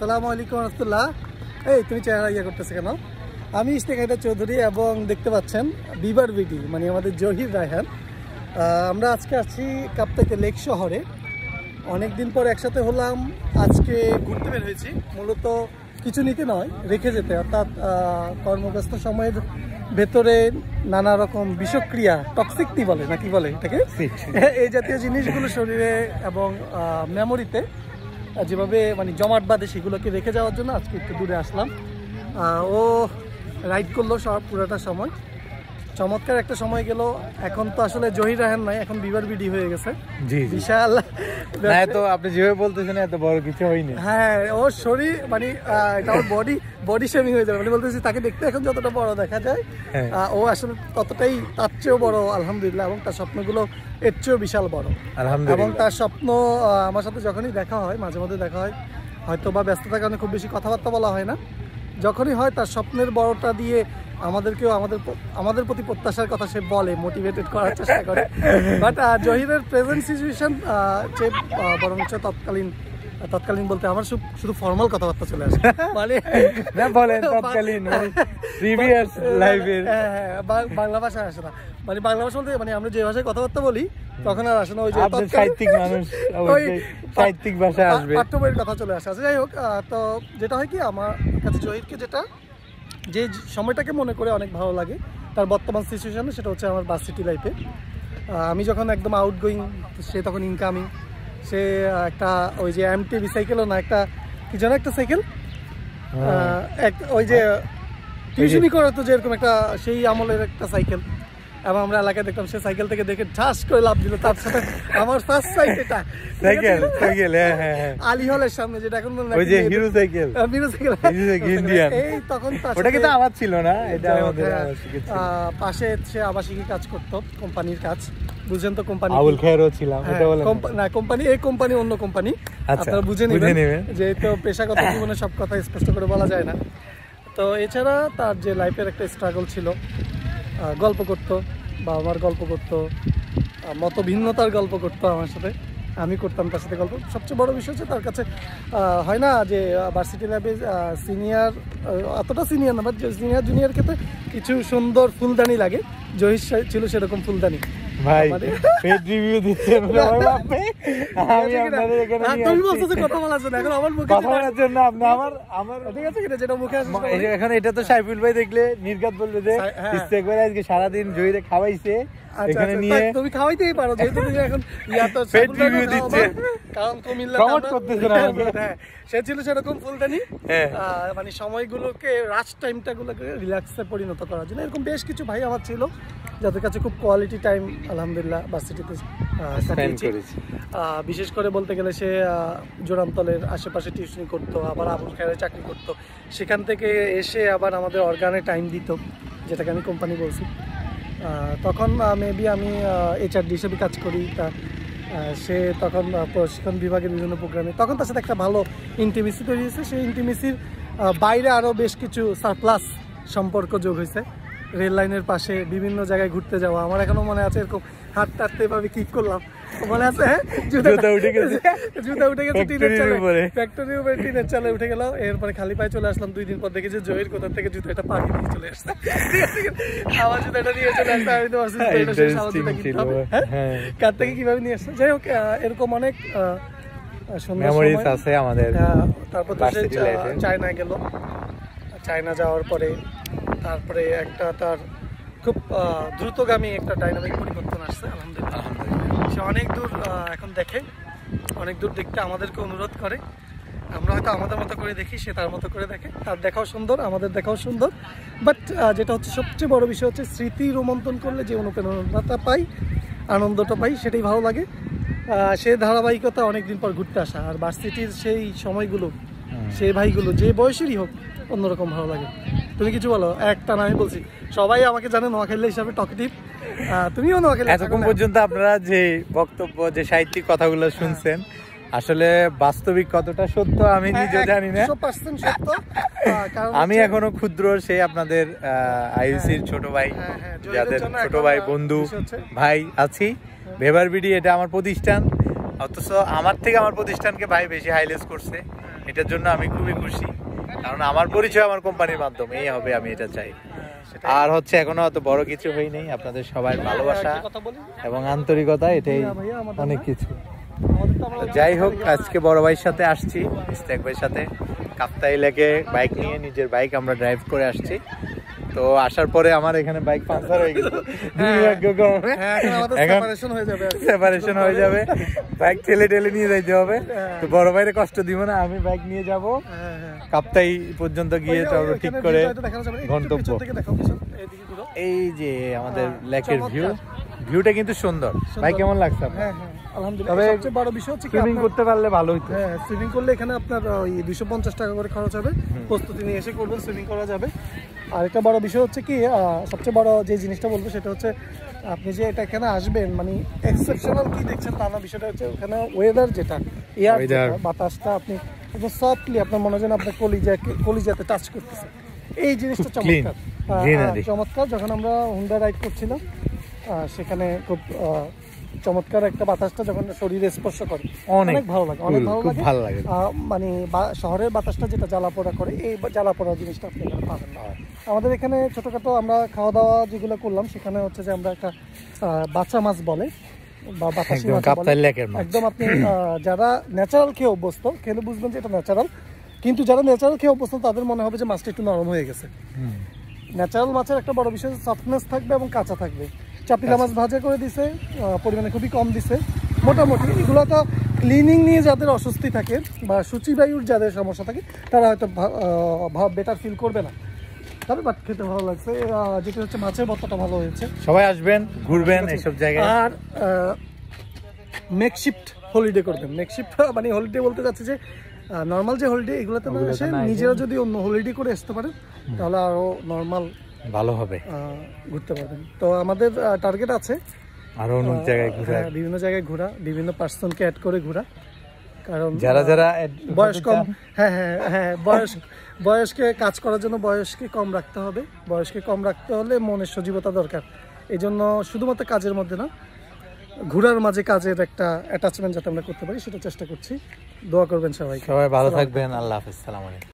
আসসালামু আলাইকুম রহমতুল্লাহ এই তুমি চেহারা ইয়ে করতেছে কেন আমি ইস্তেকাইদা চৌধুরী এবং দেখতে পাচ্ছেন বিবার বিডি মানে আমাদের জহির রায়হান আমরা আজকে আছি কাপ্তাইতে লেক শহরে অনেক দিন পর একসাথে হলাম আজকে ঘুরতে বের হয়েছি মূলত কিছু নিতে নয় রেখে যেতে অর্থাৎ কর্মব্যস্ত সময়ের ভেতরে নানা রকম বিষক্রিয়া টক্সিক বলে নাকি বলে এটাকে এই জাতীয় জিনিসগুলো শরীরে এবং মেমোরিতে যেভাবে মানে জমাট বাঁধে সেগুলোকে রেখে যাওয়ার জন্য আজকে একটু দূরে আসলাম ও রাইড করলো সব পুরোটা সময় চমৎকার একটা সময় গেল এখন তো আসলে জহির রাহেন নাই এখন বিবার বিডি হয়ে গেছে জি বিশাল না তো আপনি যেভাবে বলতেছেন এত বড় কিছু হয়নি হ্যাঁ ও শরীর মানে এটা ওর বডি বডি শেমিং হয়ে যাবে মানে বলতেছি তাকে দেখতে এখন যতটা বড় দেখা যায় হ্যাঁ। ও আসলে ততটাই তার চেয়েও বড় আলহামদুলিল্লাহ এবং তার স্বপ্নগুলো এর চেয়েও বিশাল বড় আলহামদুলিল্লাহ এবং তার স্বপ্ন আমার সাথে যখনই দেখা হয় মাঝে মাঝে দেখা হয় হয়তো বা ব্যস্ততার কারণে খুব বেশি কথাবার্তা বলা হয় না যখনই হয় তার স্বপ্নের বড়টা দিয়ে আমাদেরকেও আমাদের আমাদের প্রতি প্রত্যাশার কথা সে বলে মোটিভেটেড করার চেষ্টা করে বাট uh, জহিরের প্রেজেন্ট সিচুয়েশন যে বরং তৎকালীন uh, তৎকালীন বলতে আমার শুধু ফর্মাল কথাবার্তা চলে আসে মানে না বলেন তৎকালীন প্রিভিয়াস মানে লাইফের হ্যাঁ, হ্যাঁ, হ্যাঁ, বাংলা ভাষায় আসে না মানে বাংলা ভাষা বলতে মানে আমরা যে ভাষায় কথাবার্তা বলি তখন আর আসে না ওই যে সাহিত্যিক মানুষ ওই সাহিত্যিক ভাষায় আসবে পাঠ্যবইয়ের কথা চলে আসে আচ্ছা যাই হোক তো যেটা হয় কি আমার কাছে জহিরকে যেটা যে সময়টাকে মনে করে অনেক ভালো লাগে তার বর্তমান সিচুয়েশানে সেটা হচ্ছে আমার ভার্সিটি লাইফে আমি যখন একদম আউটগোয়িং সে তখন ইনকামিং সে একটা ওই যে এম এমটি সাইকেলও না একটা কি যেন একটা সাইকেল হ্যাঁ। এক ওই যে টিউশনি হ্যাঁ। করে তো যেরকম একটা সেই আমলের একটা সাইকেল এবং আমরা এলাকায় দেখলাম সে সাইকেল থেকে দেখে ঠাস করে লাভ দিল তার সাথে আমার ফার্স্ট সাইকেল সাইকেল হ্যাঁ, হ্যাঁ, হ্যাঁ। আলী হলের সামনে যেটা এখন বললাম ওই যে Hero cycle Hero cycle Indian এই তখন ওটা কিন্তু আমার ছিল না এটা আমাদের পাশে সে আবাসিকে কাজ করত কোম্পানির কাজ বুঝেন তো কোম্পানি আবুল এটা না কোম্পানি এই কোম্পানি অন্য কোম্পানি আচ্ছা, আপনারা বুঝে নেবেন যেহেতু পেশাগত জীবনে সব কথা স্পষ্ট করে বলা যায় না তো এছাড়া তার যে লাইফের একটা স্ট্রাগল ছিল গল্প করতো বা আমার গল্প করতো মত ভিন্নতার গল্প করতো আমার সাথে আমি করতাম তার সাথে গল্প সবচেয়ে বড় বিষয় হচ্ছে তার কাছে হয় না যে ভার্সিটি ল্যাবে সিনিয়র অতটা সিনিয়র না বাট সিনিয়র জুনিয়র ক্ষেত্রে কিছু সুন্দর ফুলদানি লাগে জহির ছিল সেরকম ফুলদানি ভাই কথা বলার এখন কথা বলার আমার আমার ঠিক আছে যেটা মুখে আসছে এটা তো সাইফুল ভাই দেখলে নির্গাত বলবে যে হ্যাঁ, হ্যাঁ। আজকে সারাদিন জয়ীরে খাওয়াইছে আচ্ছা, এখানে আচ্ছা, নিয়ে তুমি খাওয়াইতেই পারো যেহেতু তুমি এখন পেট রিভিউ দিচ্ছে কারণ কুমিল্লা করতেছ না হ্যাঁ সে ছিল সেরকম ফুলদানি হ্যাঁ। মানে সময়গুলোকে রাশ টাইমটা গুলোকে রিল্যাক্সে পরিণত করার জন্য এরকম বেশ কিছু ভাই আমার ছিল যাদের কাছে খুব কোয়ালিটি টাইম আলহামদুলিল্লাহ বিশেষ করে বলতে গেলে সে জোরামতলের আশেপাশে টিউশনি করতো আবার আবুল খায়ের চাকরি করতো সেখান থেকে এসে আবার আমাদের অর্গানে টাইম দিত যেটাকে আমি কোম্পানি বলছি তখন মেবি আমি এইচআরডি হিসেবে কাজ করি তা সে তখন প্রশিক্ষণ বিভাগের বিভিন্ন প্রোগ্রামে তখন তার সাথে একটা ভালো ইন্টিমেসি তৈরি হয়েছে সেই ইন্টিমেসির বাইরে আরও বেশ কিছু সারপ্লাস সম্পর্ক যোগ হয়েছে রেল লাইনের পাশে বিভিন্ন জায়গায় ঘুরতে যাওয়া আমার এখনও মনে আছে এরকম হাত হাঁটতে এভাবে কিক করলাম মনে আছে জুতা উঠে গেছে জুতা উঠে গেছে টিনের চালে ফ্যাক্টরির উপরে টিনের চালে উঠে গেল এরপরে খালি পায়ে চলে আসলাম দুই দিন পর দেখেছি জয়ের কোথা থেকে একটা পাখি নিয়ে চলে আসছে আমার জুতাটা নিয়ে চলে আসছে আমি তো অসুস্থ হ্যাঁ, হ্যাঁ। হ্যাঁ? কার থেকে কিভাবে নিয়ে আসছে যাই হোক এরকম অনেক মেমোরিজ আছে আমাদের তারপর চায়না গেল চায়না যাওয়ার পরে তারপরে একটা তার খুব দ্রুতগামী একটা ডাইনামিক পরিবর্তন আসছে আলহামদুলিল্লাহ সে অনেক দূর এখন দেখে অনেক দূর দেখতে আমাদেরকে অনুরোধ করে আমরা হয়তো আমাদের মতো করে দেখি সে তার মতো করে দেখে তার দেখাও সুন্দর আমাদের দেখাও সুন্দর বাট যেটা হচ্ছে সবচেয়ে বড় বিষয় হচ্ছে স্মৃতি রোমন্থন করলে যে অনুপ্রেরণাটা পাই আনন্দটা পাই সেটাই ভালো লাগে সে ধারাবাহিকতা অনেক দিন পর ঘুরতে আসা আর ভার্সিটির সেই সময়গুলো সে ভাইগুলো যে বয়সেরই হোক অন্যরকম ভালো লাগে তুমি কিছু বলো একটা না আমি বলছি সবাই আমাকে জানে নোয়াখালী হিসাবে টকটিপ তুমিও নোয়াখালী এতক্ষণ পর্যন্ত আপনারা যে বক্তব্য যে সাহিত্যিক কথাগুলো হ্যাঁ। শুনছেন আসলে বাস্তবিক কতটা সত্য আমি হ্যাঁ, নিজে জানি না আমি এখনো ক্ষুদ্র সে আপনাদের হ্যাঁ, আইসির ছোট ভাই যাদের ছোট ভাই বন্ধু ভাই আছি ভেবার বিডি এটা আমার প্রতিষ্ঠান অথচ আমার থেকে আমার প্রতিষ্ঠানকে ভাই বেশি হাইলেস করছে এটার জন্য আমি খুবই খুশি কারণ আমার পরিচয় আমার কোম্পানির মাধ্যমে এই হবে আমি এটা চাই আর হচ্ছে এখনো অত বড় কিছু হয়নি আপনাদের সবাই ভালোবাসা এবং আন্তরিকতা এটাই অনেক কিছু যাই হোক আজকে বড় ভাইয়ের সাথে আসছি ইস্তেক ভাইয়ের সাথে কাপ্তাই লেগে বাইক নিয়ে নিজের বাইক আমরা ড্রাইভ করে আসছি তো আসার পরে আমার এখানে বাইক পাঞ্চার হয়ে গেছে সেপারেশন হ্যাঁ। হ্যাঁ, হয়ে যাবে বাইক ঠেলে ঠেলে নিয়ে যাইতে হবে হ্যাঁ। তো বড় কষ্ট দিব না আমি বাইক নিয়ে যাব কাপ্তাই পর্যন্ত গিয়ে তারপর ঠিক করে গন্তব্য এই যে আমাদের লেকের ভিউ ভিউটা কিন্তু সুন্দর ভাই কেমন লাগছে আপনার আলহামদুলিল্লাহ সবচেয়ে বড় বিষয় হচ্ছে সুইমিং করতে পারলে ভালো হতো হ্যাঁ সুইমিং করলে এখানে আপনার ওই 250 টাকা করে খরচ হবে প্রস্তুতি নিয়ে এসে করবেন সুইমিং করা যাবে আরেকটা বড় বিষয় হচ্ছে কি সবচেয়ে বড় যে জিনিসটা বলবো সেটা হচ্ছে আপনি যে এটা এখানে আসবেন মানে এক্সেপশনাল কি দেখছেন তার না বিষয়টা হচ্ছে ওখানে ওয়েদার যেটা এয়ার বাতাসটা আপনি একদম সফটলি আপনার মনে হয় আপনার কলিজাকে কলিজাতে টাচ করতেছে এই জিনিসটা চমৎকার চমৎকার যখন আমরা হুন্ডা রাইড করছিলাম সেখানে খুব চমৎকার একটা বাতাসটা যখন শরীরে স্পর্শ করে অনেক ভালো লাগে অনেক ভালো লাগে ভালো লাগে মানে শহরের বাতাসটা যেটা জ্বালাপোড়া করে এই জ্বালাপোড়া জিনিসটা আপনি এখানে পাবেন না আমাদের এখানে ছোটোখাটো আমরা খাওয়া দাওয়া যেগুলো করলাম সেখানে হচ্ছে যে আমরা একটা বাচ্চা মাছ বলে একদম আপনি যারা ন্যাচারাল খেয়ে অভ্যস্ত খেলে বুঝবেন যে এটা ন্যাচারাল কিন্তু যারা ন্যাচারাল খেয়ে অভ্যস্ত তাদের মনে হবে যে মাছটা একটু নরম হয়ে গেছে ন্যাচারাল মাছের একটা বড় বিষয় সফটনেস থাকবে এবং কাঁচা থাকবে চাপড়িলা আচ্ছা। মাছ ভাজা করে দিছে পরিমাণে খুবই কম দিছে মোটামুটি এগুলো তো ক্লিনিং নিয়ে যাদের অস্বস্তি থাকে বা সূচিবায়ুর যাদের সমস্যা থাকে তারা হয়তো ভাব বেটার ফিল করবে না তবে বাট খেতে ভালো লাগছে যেটা হচ্ছে মাছের ভর্তাটা ভালো হয়েছে সবাই আসবেন ঘুরবেন এইসব জায়গায় আর মেকশিফট হলিডে করবেন মেকশিফট মানে হলিডে বলতে চাচ্ছি যে নর্মাল যে হলিডে এগুলোতে না আসে নিজেরা যদি অন্য হলিডে করে আসতে পারেন তাহলে আরও নর্মাল ভালো হবে ঘুরতে পারবেন তো আমাদের টার্গেট আছে আরো অনেক জায়গায় ঘোরা হ্যাঁ, বিভিন্ন জায়গায় ঘোরা বিভিন্ন পার্সনকে অ্যাড করে ঘোরা কারণ যারা যারা বয়স কম হ্যাঁ, হ্যাঁ হ্যাঁ হ্যাঁ বয়স বয়সকে কাজ করার জন্য বয়সকে কম রাখতে হবে বয়সকে কম রাখতে হলে মনের সজীবতা দরকার এই জন্য শুধুমাত্র কাজের মধ্যে না ঘোরার মাঝে কাজের একটা অ্যাটাচমেন্ট যাতে আমরা করতে পারি সেটা চেষ্টা করছি দোয়া করবেন সবাই সবাই ভালো থাকবেন আল্লাহ হাফিজ সালাম আলাইকুম